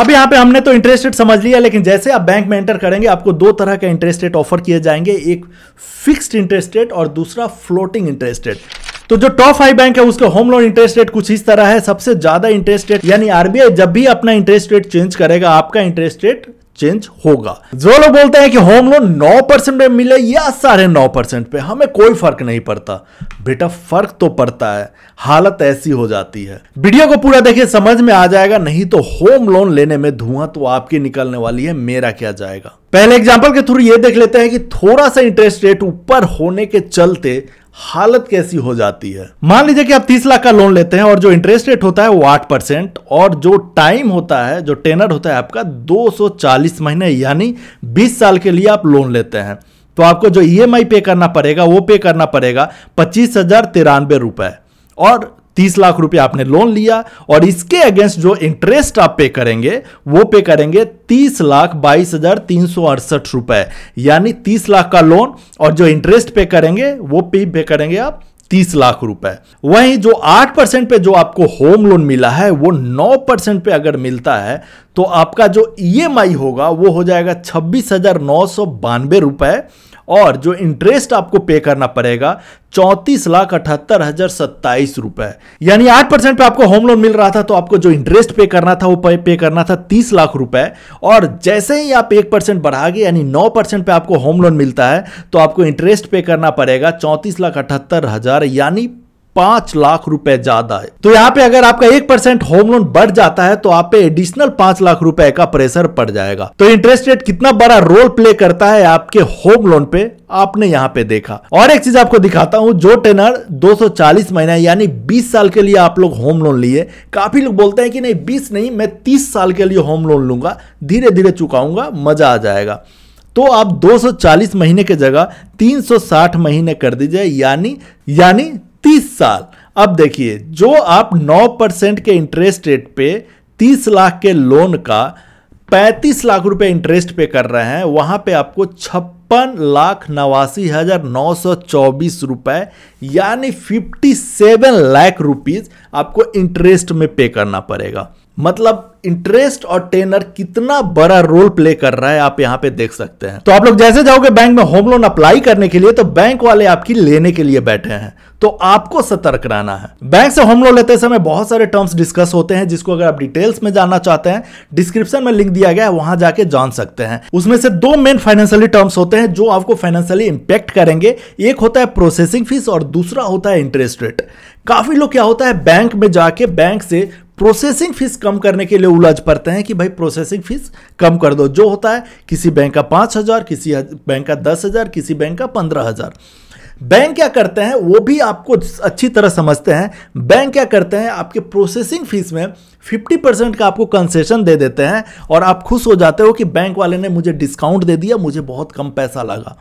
अब यहाँ पे हमने तो इंटरेस्ट रेट समझ लिया लेकिन जैसे आप बैंक में एंटर करेंगे आपको दो तरह के इंटरेस्ट रेट ऑफर किए जाएंगे एक फिक्स्ड इंटरेस्ट रेट और दूसरा फ्लोटिंग इंटरेस्ट रेट तो जो टॉप फाइव बैंक है उसका होम लोन इंटरेस्ट रेट कुछ इस तरह है सबसे ज्यादा इंटरेस्ट रेट यानी आरबीआई जब भी अपना इंटरेस्ट रेट चेंज करेगा आपका इंटरेस्ट रेट चेंज होगा जो लोग बोलते हैं कि होम लोन नौ परसेंट पे मिले या साढ़े नौ परसेंट पे हमें कोई फर्क नहीं पड़ता बेटा फर्क तो पड़ता है हालत ऐसी हो जाती है वीडियो को पूरा देखे समझ में आ जाएगा नहीं तो होम लोन लेने में धुआं तो आपकी निकलने वाली है मेरा क्या जाएगा पहले एग्जाम्पल के थ्रू ये देख लेते हैं कि थोड़ा सा इंटरेस्ट रेट ऊपर होने के चलते हालत कैसी हो जाती है मान लीजिए कि आप 30 लाख का लोन लेते हैं और जो इंटरेस्ट रेट होता है वो आठ परसेंट और जो टाइम होता है जो टेनर होता है आपका 240 महीने यानी 20 साल के लिए आप लोन लेते हैं तो आपको जो ई e पे करना पड़ेगा वो पे करना पड़ेगा पच्चीस हजार तिरानवे रुपए और तीस लाख रुपए आपने लोन लिया और इसके अगेंस्ट जो इंटरेस्ट आप पे करेंगे वो पे करेंगे तीस लाख बाईस हजार तीन सौ अड़सठ रुपए यानी तीस लाख का लोन और जो इंटरेस्ट पे करेंगे वो पे पे करेंगे आप तीस लाख रुपए वहीं जो आठ परसेंट पे जो आपको होम लोन मिला है वो नौ परसेंट पे अगर मिलता है तो आपका जो ईएमआई e होगा वो हो जाएगा छब्बीस हजार नौ सौ बानवे रुपए और जो इंटरेस्ट आपको पे करना पड़ेगा चौंतीस लाख अठहत्तर हजार सत्ताईस रुपए यानी आठ परसेंट पे आपको होम लोन मिल रहा था तो आपको जो इंटरेस्ट पे करना था वो पे, पे करना था तीस लाख रुपए और जैसे ही आप एक परसेंट बढ़ागे यानी नौ परसेंट पे आपको होम लोन मिलता है तो आपको इंटरेस्ट पे करना पड़ेगा चौंतीस लाख अठहत्तर हजार यानी पांच लाख रुपए ज्यादा है तो यहाँ पे अगर आपका एक परसेंट होम लोन बढ़ जाता है तो आप पे एडिशनल पांच लाख रुपए का प्रेशर पड़ जाएगा तो इंटरेस्ट रेट कितना बड़ा रोल प्ले करता है आपके होम लोन पे आपने यहाँ पे देखा और एक चीज आपको दिखाता हूं जो टेनर 240 महीना यानी 20 साल के लिए आप लोग होम लोन लिए काफी लोग बोलते हैं कि नहीं 20 नहीं मैं 30 साल के लिए होम लोन लूंगा धीरे धीरे चुकाऊंगा मजा आ जाएगा तो आप 240 महीने के जगह 360 महीने कर दीजिए यानी यानी तीस साल अब देखिए जो आप 9 परसेंट के इंटरेस्ट रेट पे 30 लाख के लोन का 35 लाख रुपए इंटरेस्ट पे कर रहे हैं वहां पे आपको छप्पन लाख नवासी हजार नौ सौ चौबीस रुपए यानी फिफ्टी सेवन लाख रुपीज़ आपको इंटरेस्ट में पे करना पड़ेगा मतलब इंटरेस्ट और टेनर कितना बड़ा रोल प्ले कर रहा है आप यहाँ पे देख सकते हैं तो आप लोग जैसे जाओगे बैंक में होम लोन अप्लाई करने के लिए तो बैंक वाले आपकी लेने के लिए बैठे हैं तो आपको सतर्क रहना है बैंक से होम लोन लेते समय बहुत सारे टर्म्स डिस्कस होते हैं जिसको अगर आप डिटेल्स में जानना चाहते हैं डिस्क्रिप्शन में लिंक दिया गया है वहां जाके जान सकते हैं उसमें से दो मेन फाइनेंशियली टर्म्स होते हैं जो आपको फाइनेंशियली इंपैक्ट करेंगे एक होता है प्रोसेसिंग फीस और दूसरा होता है इंटरेस्ट रेट काफी लोग क्या होता है बैंक में जाके बैंक से प्रोसेसिंग फीस कम करने के लिए उलझ पड़ते हैं कि भाई प्रोसेसिंग फीस कम कर दो जो होता है किसी बैंक का पाँच हज़ार किसी बैंक का दस हज़ार किसी बैंक का पंद्रह हज़ार बैंक क्या करते हैं वो भी आपको अच्छी तरह समझते हैं बैंक क्या करते हैं आपके प्रोसेसिंग फीस में 50 परसेंट का आपको कंसेशन दे देते हैं और आप खुश हो जाते हो कि बैंक वाले ने मुझे डिस्काउंट दे दिया मुझे बहुत कम पैसा लगा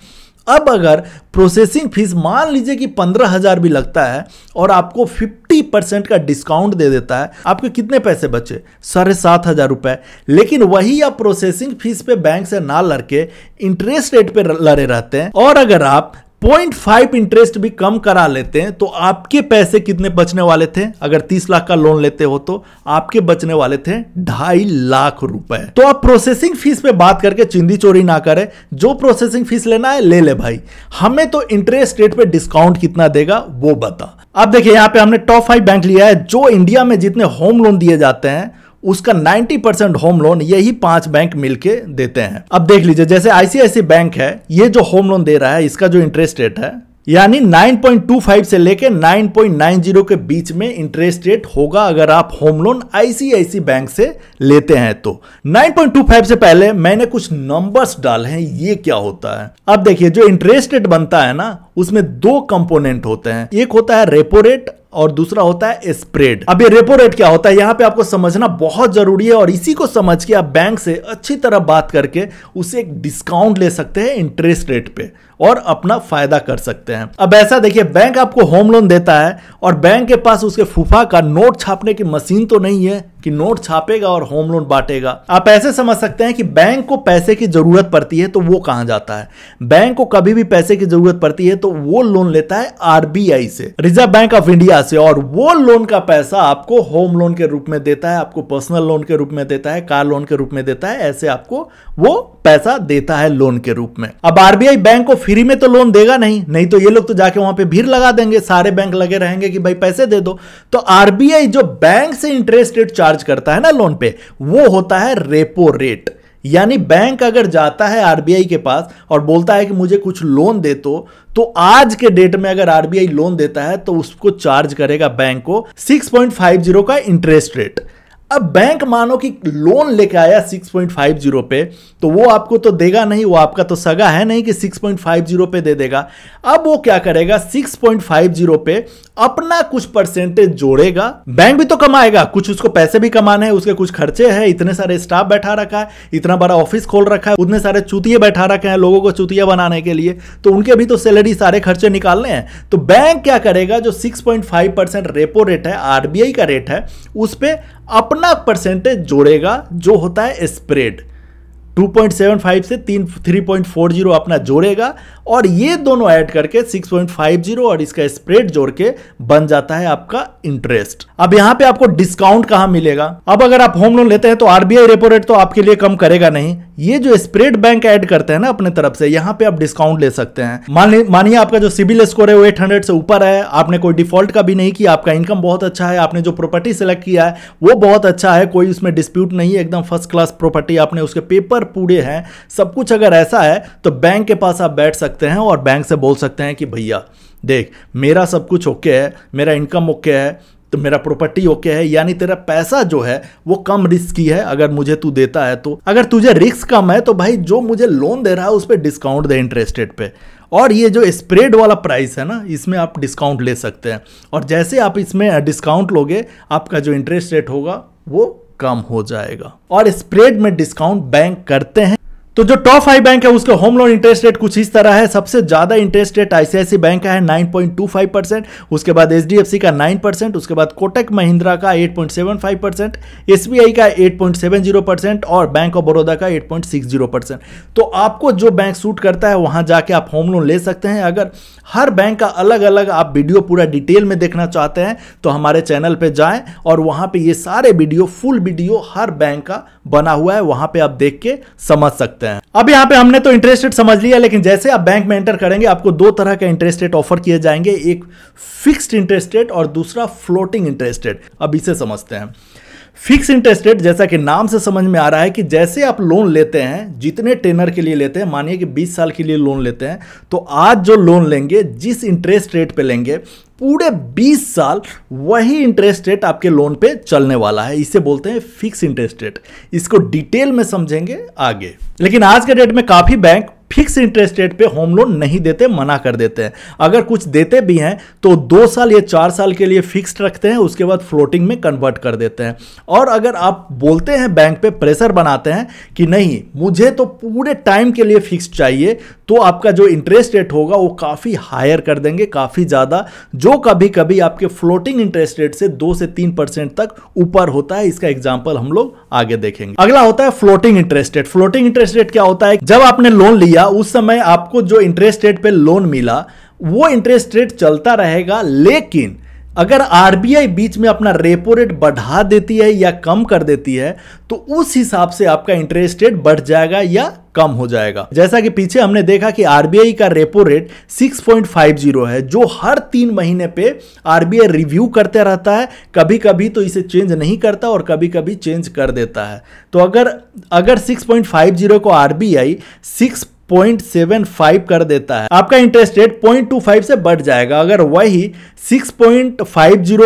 अब अगर प्रोसेसिंग फीस मान लीजिए कि पंद्रह हज़ार भी लगता है और आपको फिफ्टी परसेंट का डिस्काउंट दे देता है आपके कितने पैसे बचे साढ़े सात हज़ार रुपए लेकिन वही आप प्रोसेसिंग फीस पे बैंक से ना लड़के इंटरेस्ट रेट पे लड़े रहते हैं और अगर आप पॉइंट फाइव इंटरेस्ट भी कम करा लेते हैं तो आपके पैसे कितने बचने वाले थे अगर तीस लाख का लोन लेते हो तो आपके बचने वाले थे ढाई लाख रुपए तो आप प्रोसेसिंग फीस पे बात करके चिंदी चोरी ना करें जो प्रोसेसिंग फीस लेना है ले ले भाई हमें तो इंटरेस्ट रेट पे डिस्काउंट कितना देगा वो बता अब देखिए यहाँ पे हमने टॉप फाइव बैंक लिया है जो इंडिया में जितने होम लोन दिए जाते हैं उसका 90 परसेंट होम लोन यही पांच बैंक मिलके देते हैं अब देख लीजिए जैसे आईसीआईसी बैंक है ये जो होम लोन दे रहा है इसका जो इंटरेस्ट रेट है यानी 9.25 से लेकर 9.90 के बीच में इंटरेस्ट रेट होगा अगर आप होम लोन आईसीआईसी बैंक से लेते हैं तो 9.25 से पहले मैंने कुछ नंबर्स डाले हैं ये क्या होता है अब देखिए जो इंटरेस्ट रेट बनता है ना उसमें दो कंपोनेंट होते हैं एक होता है रेपो रेट और दूसरा होता है स्प्रेड अब ये रेपो रेट क्या होता है यहाँ पे आपको समझना बहुत जरूरी है और इसी को समझ के आप बैंक से अच्छी तरह बात करके उसे एक डिस्काउंट ले सकते हैं इंटरेस्ट रेट पे और अपना फायदा कर सकते हैं अब ऐसा देखिए बैंक आपको होम लोन देता है और बैंक के पास उसके फूफा का नोट छापने की मशीन तो नहीं है कि नोट छापेगा और होम लोन बांटेगा आप ऐसे समझ सकते हैं कि बैंक को पैसे की जरूरत पड़ती है तो वो कहां जाता है बैंक को कभी भी पैसे की जरूरत पड़ती है तो वो लोन लेता है आरबीआई से रिजर्व बैंक ऑफ इंडिया से और वो लोन का पैसा आपको होम लोन के रूप में देता है आपको पर्सनल लोन के रूप में देता है कार लोन के रूप में देता है ऐसे आपको वो पैसा देता है लोन के रूप में अब आरबीआई बैंक को फ्री में तो लोन देगा नहीं नहीं तो ये लोग तो जाके वहां पे भीड़ लगा देंगे सारे बैंक लगे रहेंगे कि भाई पैसे दे दो तो आरबीआई जो बैंक से इंटरेस्ट रेट चार्ज चार्ज करता है ना लोन पे वो होता है रेपो रेट यानी बैंक अगर जाता है आरबीआई के पास और बोलता है कि मुझे कुछ लोन दे तो तो आज के डेट में अगर आरबीआई लोन देता है तो उसको चार्ज करेगा बैंक को 6.50 का इंटरेस्ट रेट अब बैंक मानो कि लोन लेके आया 6.50 पे तो वो आपको तो देगा नहीं वो आपका तो सगा है नहीं कि 6.50 पे दे देगा अब वो क्या करेगा 6.50 पे अपना कुछ परसेंटेज जोड़ेगा बैंक भी तो कमाएगा कुछ उसको पैसे भी कमाने हैं उसके कुछ खर्चे हैं इतने सारे स्टाफ बैठा रखा है इतना बड़ा ऑफिस खोल रखा है उतने सारे चुतिये बैठा रखे हैं लोगों को चुतिया बनाने के लिए तो उनके भी तो सैलरी सारे खर्चे निकालने हैं तो बैंक क्या करेगा जो सिक्स परसेंट रेपो रेट है आरबीआई का रेट है उस पर अपना परसेंटेज जोड़ेगा जो होता है स्प्रेड 2.75 से तीन थ्री पॉइंट फोर जीरो अपना जोड़ेगा और ये दोनों ऐड करके 6.50 और इसका स्प्रेड जोड़ के बन जाता है आपका इंटरेस्ट अब यहाँ पे आपको डिस्काउंट कहां मिलेगा अब अगर आप होम लोन लेते हैं तो आरबीआई रेपो रेट तो आपके लिए कम करेगा नहीं ये जो स्प्रेड बैंक ऐड करते हैं ना अपने तरफ से यहाँ पे आप डिस्काउंट ले सकते हैं मानिए आपका जो सिविल स्कोर है वो 800 से ऊपर है आपने कोई डिफॉल्ट का भी नहीं किया आपका इनकम बहुत अच्छा है आपने जो प्रॉपर्टी सेलेक्ट किया है वो बहुत अच्छा है कोई उसमें डिस्प्यूट नहीं है एकदम फर्स्ट क्लास प्रॉपर्टी आपने उसके पेपर पेपर पूरे हैं सब कुछ अगर ऐसा है तो बैंक के पास आप बैठ सकते हैं और बैंक से बोल सकते हैं कि भैया देख मेरा सब कुछ ओके है मेरा इनकम ओके है तो मेरा प्रॉपर्टी ओके है यानी तेरा पैसा जो है वो कम रिस्क की है अगर मुझे तू देता है तो अगर तुझे रिस्क कम है तो भाई जो मुझे लोन दे रहा है उस पर डिस्काउंट दे इंटरेस्ट रेट पे और ये जो स्प्रेड वाला प्राइस है ना इसमें आप डिस्काउंट ले सकते हैं और जैसे आप इसमें डिस्काउंट लोगे आपका जो इंटरेस्ट रेट होगा वो कम हो जाएगा और स्प्रेड में डिस्काउंट बैंक करते हैं तो जो टॉप फाइव बैंक है उसका होम लोन इंटरेस्ट रेट कुछ इस तरह है सबसे ज्यादा इंटरेस्ट रेट आईसीआईसी बैंक का है 9.25 परसेंट उसके बाद एच का 9 परसेंट उसके बाद कोटक महिंद्रा का 8.75 परसेंट एस का 8.70 परसेंट और बैंक ऑफ बड़ौदा का 8.60 परसेंट तो आपको जो बैंक सूट करता है वहां जाके आप होम लोन ले सकते हैं अगर हर बैंक का अलग अलग आप वीडियो पूरा डिटेल में देखना चाहते हैं तो हमारे चैनल पर जाएँ और वहाँ पर ये सारे वीडियो फुल वीडियो हर बैंक का बना हुआ है वहाँ पर आप देख के समझ सकते सकते हैं अब यहाँ पे हमने तो इंटरेस्ट रेट समझ लिया लेकिन जैसे आप बैंक में एंटर करेंगे आपको दो तरह के इंटरेस्ट रेट ऑफर किए जाएंगे एक फिक्स्ड इंटरेस्ट रेट और दूसरा फ्लोटिंग इंटरेस्ट रेट अब इसे समझते हैं फिक्स इंटरेस्ट रेट जैसा कि नाम से समझ में आ रहा है कि जैसे आप लोन लेते हैं जितने टेनर के लिए लेते हैं मानिए कि 20 साल के लिए लोन लेते हैं तो आज जो लोन लेंगे जिस इंटरेस्ट रेट पे लेंगे पूरे 20 साल वही इंटरेस्ट रेट आपके लोन पे चलने वाला है इसे बोलते हैं फिक्स इंटरेस्ट रेट इसको डिटेल में समझेंगे आगे लेकिन आज के डेट में काफ़ी बैंक फिक्स इंटरेस्ट रेट पे होम लोन नहीं देते मना कर देते हैं अगर कुछ देते भी हैं तो दो साल या चार साल के लिए फिक्स्ड रखते हैं उसके बाद फ्लोटिंग में कन्वर्ट कर देते हैं और अगर आप बोलते हैं बैंक पे प्रेशर बनाते हैं कि नहीं मुझे तो पूरे टाइम के लिए फिक्स चाहिए तो आपका जो इंटरेस्ट रेट होगा वो काफ़ी हायर कर देंगे काफ़ी ज़्यादा जो कभी कभी आपके फ्लोटिंग इंटरेस्ट रेट से दो से तीन परसेंट तक ऊपर होता है इसका एग्जाम्पल हम लोग आगे देखेंगे अगला होता है floating interest rate floating interest rate क्या होता है जब आपने लोन लिया उस समय आपको जो इंटरेस्ट रेट पर लोन मिला वो इंटरेस्ट रेट चलता रहेगा लेकिन अगर आर बीच में अपना रेपो रेट बढ़ा देती है या कम कर देती है तो उस हिसाब से आपका इंटरेस्ट रेट बढ़ जाएगा या कम हो जाएगा जैसा कि पीछे हमने देखा कि आर का रेपो रेट 6.50 है जो हर तीन महीने पे आर रिव्यू करते रहता है कभी कभी तो इसे चेंज नहीं करता और कभी कभी चेंज कर देता है तो अगर अगर 6.50 को आर बी 0.75 कर देता है आपका इंटरेस्ट रेट 0.25 से बढ़ जाएगा अगर वही 6.50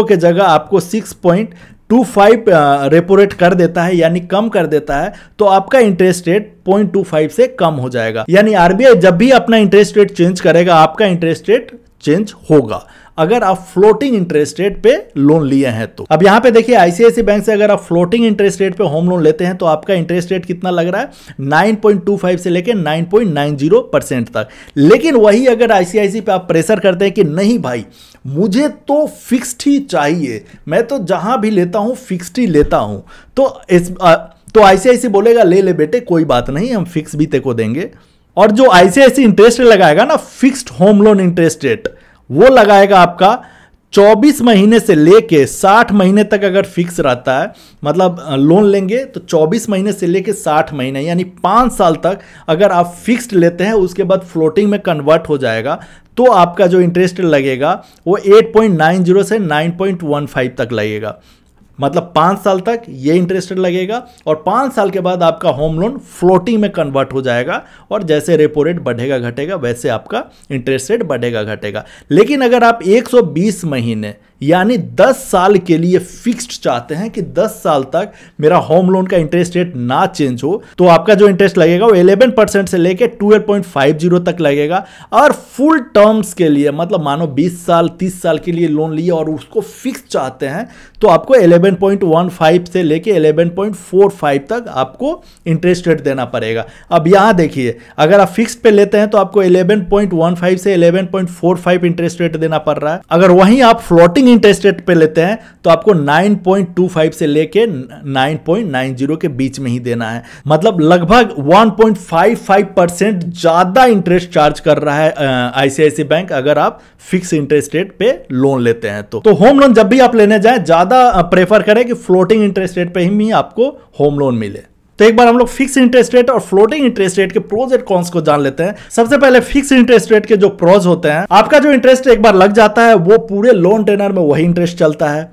के जगह आपको 6. टू फाइव रेपो रेट कर देता है यानी कम कर देता है तो आपका interest rate point two five से कम हो जाएगा यानी आरबीआई जब भी अपना इंटरेस्ट रेट चेंज करेगा आपका इंटरेस्ट रेट चेंज होगा अगर आप फ्लोटिंग इंटरेस्ट रेट पे लोन लिए हैं तो अब यहाँ पे देखिए आईसीआईसी बैंक से अगर आप फ्लोटिंग इंटरेस्ट रेट पे होम लोन लेते हैं तो आपका इंटरेस्ट रेट कितना लग रहा है 9.25 से लेकर 9.90 परसेंट तक लेकिन वही अगर आईसीआईसी पे आप प्रेशर करते हैं कि नहीं भाई मुझे तो फिक्स्ड ही चाहिए मैं तो जहां भी लेता हूँ फिक्स्ड ही लेता हूँ तो इस तो आईसीआईसी बोलेगा ले ले बेटे कोई बात नहीं हम फिक्स भी ते को देंगे और जो आईसीआईसी इंटरेस्ट रेट लगाएगा ना fixed home loan interest rate वो लगाएगा आपका 24 महीने से लेके 60 महीने तक अगर फिक्स रहता है मतलब लोन लेंगे तो 24 महीने से लेके 60 महीने यानी पाँच साल तक अगर आप फिक्स्ड लेते हैं उसके बाद फ्लोटिंग में कन्वर्ट हो जाएगा तो आपका जो इंटरेस्ट लगेगा वो 8.90 से 9.15 तक लगेगा मतलब पाँच साल तक ये इंटरेस्ट लगेगा और पाँच साल के बाद आपका होम लोन फ्लोटिंग में कन्वर्ट हो जाएगा और जैसे रेपो रेट बढ़ेगा घटेगा वैसे आपका इंटरेस्ट रेट बढ़ेगा घटेगा लेकिन अगर आप 120 महीने यानी 10 साल के लिए फिक्स्ड चाहते हैं कि 10 साल तक मेरा होम लोन का इंटरेस्ट रेट ना चेंज हो तो आपका जो इंटरेस्ट लगेगा वो 11 परसेंट से लेकर 12.50 तक लगेगा और फुल टर्म्स के लिए मतलब मानो 20 साल 30 साल के लिए लोन लिए और उसको फिक्स चाहते हैं तो आपको 11.15 से लेकर 11.45 तक आपको इंटरेस्ट रेट देना पड़ेगा अब यहां देखिए अगर आप फिक्स पे लेते हैं तो आपको 11.15 से 11.45 इंटरेस्ट रेट देना पड़ रहा है अगर वहीं आप फ्लोटिंग इंटरेस्ट रेट पे लेते हैं तो आपको 9.25 से लेके 9.90 के बीच में ही देना है मतलब लगभग 1.55 परसेंट ज़्यादा इंटरेस्ट चार्ज कर रहा है आईसीआईसी बैंक अगर आप फिक्स इंटरेस्ट रेट पे लोन लेते हैं तो, तो होम लोन जब भी आप लेने जाए ज़्यादा प्रेफर करें कि फ्लोटिंग इंटरेस्ट रेट पे ही आपको होम लोन मिले तो एक बार हम लोग फिक्स इंटरेस्ट रेट और फ्लोटिंग इंटरेस्ट रेट के प्रोज एंड कॉन्स को जान लेते हैं सबसे पहले फिक्स इंटरेस्ट रेट के जो प्रोज होते हैं आपका जो इंटरेस्ट एक बार लग जाता है वो पूरे लोन टेनर में वही इंटरेस्ट चलता है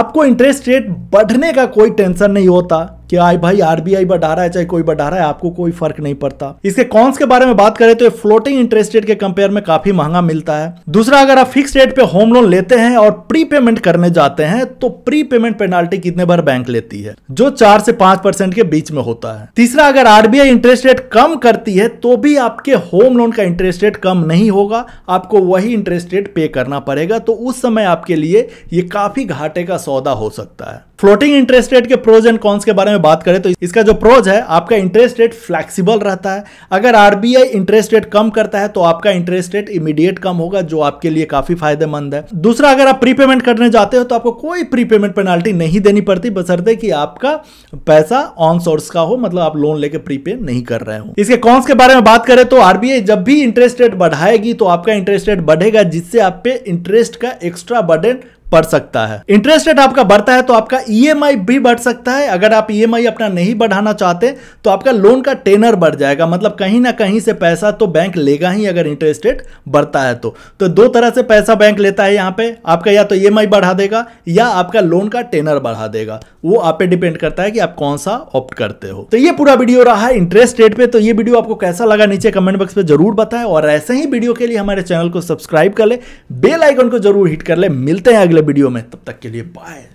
आपको इंटरेस्ट रेट बढ़ने का कोई टेंशन नहीं होता कि आई भाई आरबीआई बढ़ा रहा है चाहे कोई बढ़ा रहा है आपको कोई फर्क नहीं पड़ता इसके कॉन्स के बारे में बात करें तो ये फ्लोटिंग इंटरेस्ट रेट के कंपेयर में काफी महंगा मिलता है दूसरा अगर आप फिक्स रेट पे होम लोन लेते हैं और प्री पेमेंट करने जाते हैं तो प्री पेमेंट पेनाल्टी कितने बार बैंक लेती है जो चार से पांच परसेंट के बीच में होता है तीसरा अगर आरबीआई इंटरेस्ट रेट कम करती है तो भी आपके होम लोन का इंटरेस्ट रेट कम नहीं होगा आपको वही इंटरेस्ट रेट पे करना पड़ेगा तो उस समय आपके लिए ये काफी घाटे का सौदा हो सकता है फ्लोटिंग इंटरेस्ट रेट के प्रोज एंड कॉन्स के बारे में बात करें तो इसका जो प्रोज है आपका इंटरेस्ट रेट फ्लेक्सिबल रहता है अगर आरबीआई इंटरेस्ट रेट कम करता है तो आपका इंटरेस्ट रेट इमीडिएट कम होगा जो आपके लिए काफी फायदेमंद है दूसरा अगर आप प्रीपेमेंट करने जाते हो तो आपको कोई प्रीपेमेंट पेनाल्टी नहीं देनी पड़ती बसरते कि आपका पैसा ऑन सोर्स का हो मतलब आप लोन लेके प्रीपे नहीं कर रहे हो इसके कॉन्स के बारे में बात करें तो आरबीआई जब भी इंटरेस्ट रेट बढ़ाएगी तो आपका इंटरेस्ट रेट बढ़ेगा जिससे आप पे इंटरेस्ट का एक्स्ट्रा बर्डन पड़ सकता है इंटरेस्ट रेट आपका बढ़ता है तो आपका ईएमआई e भी बढ़ सकता है अगर आप ईएमआई e अपना नहीं बढ़ाना चाहते तो आपका लोन का टेनर बढ़ जाएगा मतलब कहीं ना कहीं से पैसा तो बैंक लेगा ही अगर इंटरेस्ट रेट बढ़ता है तो तो दो तरह से पैसा बैंक लेता है यहाँ पे आपका या तो ई e बढ़ा देगा या आपका लोन का टेनर बढ़ा देगा वो आप पे डिपेंड करता है कि आप कौन सा ऑप्ट करते हो तो ये पूरा वीडियो रहा है इंटरेस्ट रेट पे तो ये वीडियो आपको कैसा लगा नीचे कमेंट बॉक्स में जरूर बताएं और ऐसे ही वीडियो के लिए हमारे चैनल को सब्सक्राइब कर ले बेल आइकन को जरूर हिट कर ले मिलते हैं अगले अगले वीडियो में तब तक के लिए बाय